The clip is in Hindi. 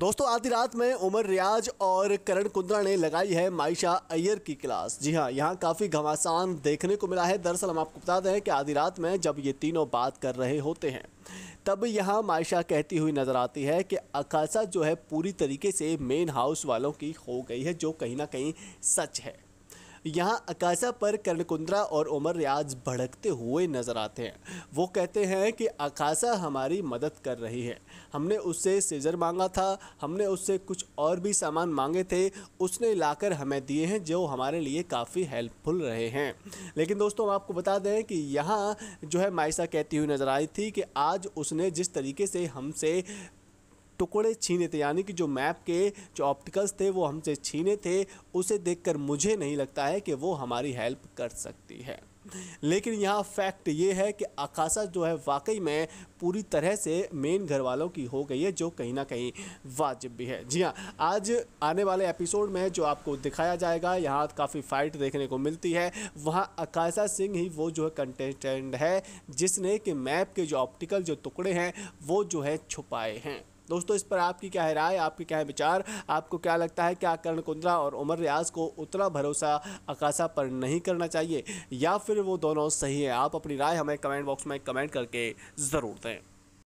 दोस्तों आधी रात में उमर रियाज और करण कुंद्रा ने लगाई है माइशा अय्यर की क्लास जी हाँ यहाँ काफ़ी घमासान देखने को मिला है दरअसल हम आपको बता दें कि आधी रात में जब ये तीनों बात कर रहे होते हैं तब यहाँ मायशा कहती हुई नज़र आती है कि अकासा जो है पूरी तरीके से मेन हाउस वालों की हो गई है जो कहीं ना कहीं सच है यहाँ अकाशा पर कर्णकुंद्रा और उमर रियाज भड़कते हुए नज़र आते हैं वो कहते हैं कि अकाशा हमारी मदद कर रही है हमने उससे सीजर मांगा था हमने उससे कुछ और भी सामान मांगे थे उसने लाकर हमें दिए हैं जो हमारे लिए काफ़ी हेल्पफुल रहे हैं लेकिन दोस्तों हम आपको बता दें कि यहाँ जो है मायसा कहती हुई नज़र आई थी कि आज उसने जिस तरीके से हमसे टुकड़े छीने थे यानी कि जो मैप के जो ऑप्टिकल्स थे वो हमसे छीने थे उसे देखकर मुझे नहीं लगता है कि वो हमारी हेल्प कर सकती है लेकिन यहाँ फैक्ट ये है कि अकाशा जो है वाकई में पूरी तरह से मेन घर वालों की हो गई है जो कहीं ना कहीं वाजिब भी है जी हाँ आज आने वाले एपिसोड में जो आपको दिखाया जाएगा यहाँ काफ़ी फाइट देखने को मिलती है वहाँ अकाशा सिंह ही वो जो है कंटेस्टेंट है जिसने कि मैप के जो ऑप्टिकल जो टुकड़े हैं वो जो है छुपाए हैं दोस्तों इस पर आपकी क्या है राय आपके क्या है विचार आपको क्या लगता है क्या करण कुंद्रा और उमर रियाज को उतना भरोसा अकाशा पर नहीं करना चाहिए या फिर वो दोनों सही है आप अपनी राय हमें कमेंट बॉक्स में कमेंट करके ज़रूर दें